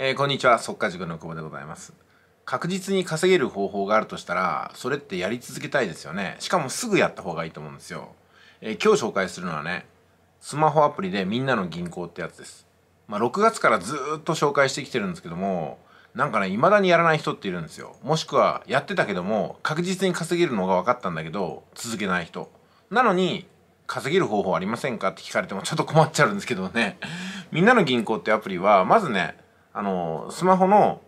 えー、こんにちは、速稼塾の久保でございます。確実に稼げる方法があるとしたら、それってやり続けたいですよね。しかもすぐやった方がいいと思うんですよ。えー、今日紹介するのはね、スマホアプリでみんなの銀行ってやつです。まあ、6月からずっと紹介してきてるんですけども、なんかね、未だにやらない人っているんですよ。もしくは、やってたけども、確実に稼げるのが分かったんだけど、続けない人。なのに、稼げる方法ありませんかって聞かれてもちょっと困っちゃうんですけどね。みんなの銀行ってアプリは、まずね、あのスマホの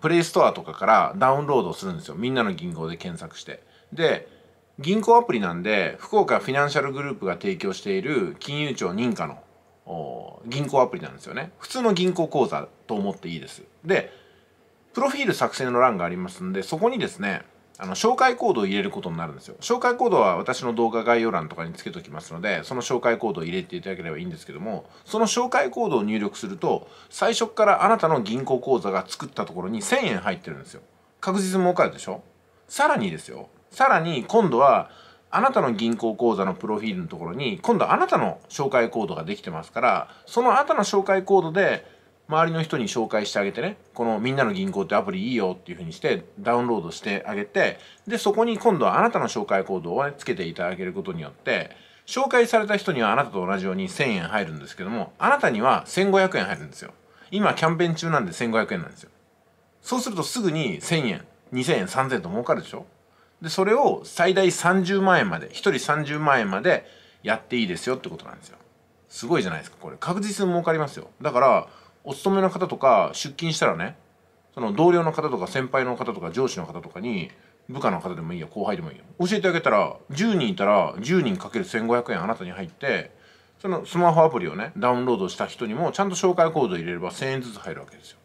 プレイストアとかからダウンロードするんですよみんなの銀行で検索してで銀行アプリなんで福岡フィナンシャルグループが提供している金融庁認可の銀行アプリなんですよね普通の銀行口座と思っていいですでプロフィール作成の欄がありますんでそこにですねあの紹介コードを入れることになるんですよ。紹介コードは私の動画概要欄とかにつけときますので、その紹介コードを入れていただければいいんですけども、その紹介コードを入力すると、最初からあなたの銀行口座が作ったところに1000円入ってるんですよ。確実儲かるでしょさらにですよ。さらに今度は、あなたの銀行口座のプロフィールのところに、今度あなたの紹介コードができてますから、そのあなたの紹介コードで、周りの人に紹介してあげてねこの「みんなの銀行」ってアプリいいよっていうふうにしてダウンロードしてあげてでそこに今度はあなたの紹介コードを、ね、つけていただけることによって紹介された人にはあなたと同じように1000円入るんですけどもあなたには1500円入るんですよ今キャンペーン中なんで1500円なんですよそうするとすぐに1000円2000円3000円と儲かるでしょでそれを最大30万円まで1人30万円までやっていいですよってことなんですよすごいじゃないですかこれ確実に儲かりますよだからお勤めの方とか出勤したらねその同僚の方とか先輩の方とか上司の方とかに部下の方でもいいよ後輩でもいいよ教えてあげたら10人いたら10人かける1 5 0 0円あなたに入ってそのスマホアプリをねダウンロードした人にもちゃんと紹介コード入れれば1,000円ずつ入るわけですよ。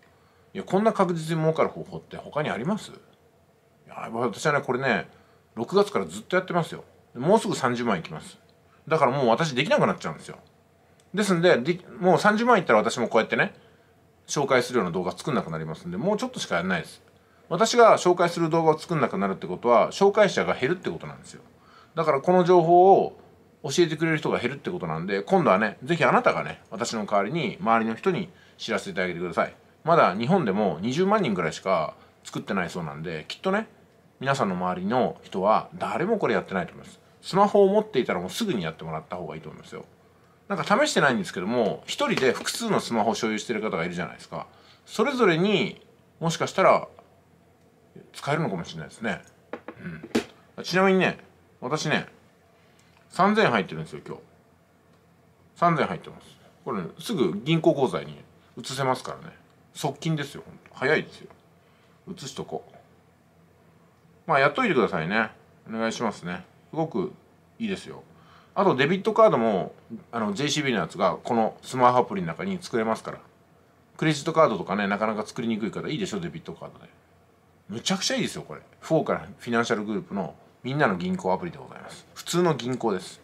いやこんな確実に儲かる方法って他にありますいや私はねこれね6月からずっとやってますよ。もうすぐ30万いきます。だからもう私できなくなっちゃうんですよ。ですんででもう30万いったら私もこうやってね紹介するような動画作んなくなりますんでもうちょっとしかやらないです私が紹介する動画を作んなくなるってことは紹介者が減るってことなんですよだからこの情報を教えてくれる人が減るってことなんで今度はね是非あなたがね私の代わりに周りの人に知らせてあげてくださいまだ日本でも20万人ぐらいしか作ってないそうなんできっとね皆さんの周りの人は誰もこれやってないと思いますスマホを持っていたらもうすぐにやってもらった方がいいと思いますよなんか試してないんですけども1人で複数のスマホを所有してる方がいるじゃないですかそれぞれにもしかしたら使えるのかもしれないですね、うん、ちなみにね私ね3000入ってるんですよ今日3000入ってますこれ、ね、すぐ銀行口座に移せますからね側近ですよ早いですよ移しとこうまあやっといてくださいねお願いしますねすごくいいですよあとデビットカードもあの JCB のやつがこのスマホアプリの中に作れますからクレジットカードとかねなかなか作りにくいからいいでしょデビットカードでむちゃくちゃいいですよこれフォーからフィナンシャルグループのみんなの銀行アプリでございます普通の銀行です